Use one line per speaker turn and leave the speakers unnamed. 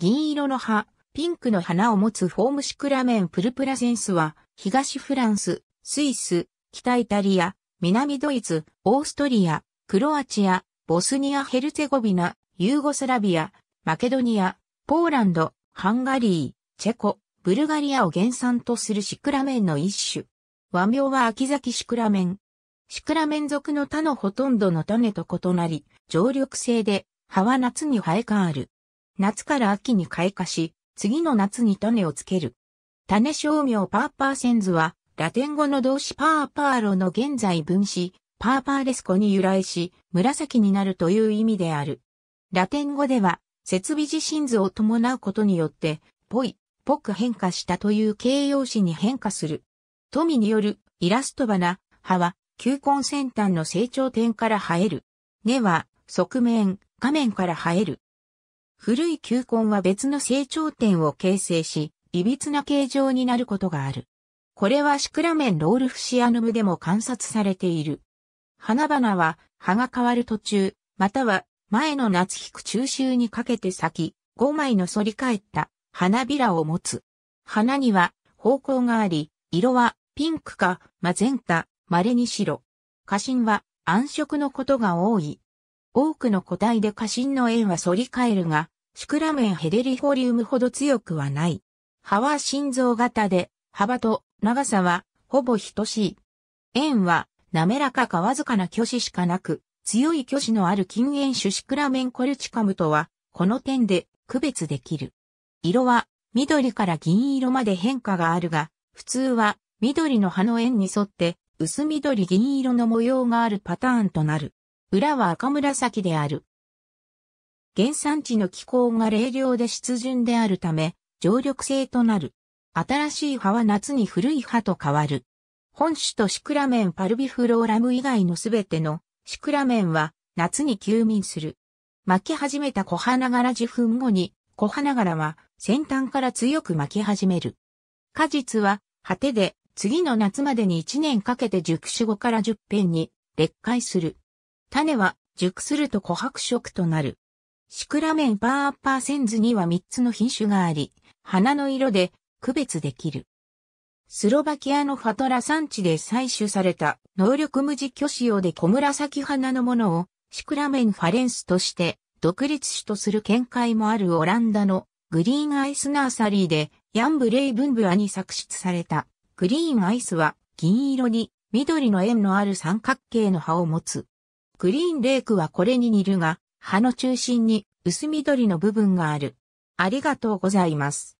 銀色の葉、ピンクの花を持つフォームシクラメンプルプラセンスは、東フランス、スイス、北イタリア、南ドイツ、オーストリア、クロアチア、ボスニア・ヘルツェゴビナ、ユーゴスラビア、マケドニア、ポーランド、ハンガリー、チェコ、ブルガリアを原産とするシクラメンの一種。和名は秋崎シクラメン。シクラメン属の他のほとんどの種と異なり、常緑性で、葉は夏に生え変わる。夏から秋に開花し、次の夏に種をつける。種商名パーパーセンズは、ラテン語の動詞パーパーロの現在分詞、パーパーレスコに由来し、紫になるという意味である。ラテン語では、設備地心図を伴うことによって、ぽい、ぽく変化したという形容詞に変化する。富によるイラスト花、葉は、球根先端の成長点から生える。根は、側面、画面から生える。古い球根は別の成長点を形成し、いびつな形状になることがある。これはシクラメンロールフシアヌムでも観察されている。花々は葉が変わる途中、または前の夏引く中秋にかけて咲き、5枚の反り返った花びらを持つ。花には方向があり、色はピンクかマゼンタ、稀に白。花芯は暗色のことが多い。多くの個体で花芯の円は反り返るが、シクラメンヘデリフォリウムほど強くはない。葉は心臓型で、幅と長さはほぼ等しい。円は滑らかかわずかな巨子しかなく、強い巨子のある近縁種シクラメンコルチカムとは、この点で区別できる。色は緑から銀色まで変化があるが、普通は緑の葉の円に沿って薄緑銀色の模様があるパターンとなる。裏は赤紫である。原産地の気候が冷涼で湿潤であるため、常緑性となる。新しい葉は夏に古い葉と変わる。本種とシクラメンパルビフローラム以外のすべてのシクラメンは夏に休眠する。巻き始めた小花柄受粉後に、小花柄は先端から強く巻き始める。果実は果てで次の夏までに1年かけて熟種後から10片に裂化する。種は熟すると琥珀色となる。シクラメンパーアッパーセンズには3つの品種があり、花の色で区別できる。スロバキアのファトラ産地で採取された能力無事巨子で小紫花のものをシクラメンファレンスとして独立種とする見解もあるオランダのグリーンアイスナーサリーでヤンブレイブンブアに作出されたグリーンアイスは銀色に緑の円のある三角形の葉を持つ。グリーンレイクはこれに似るが葉の中心に薄緑の部分がある。ありがとうございます。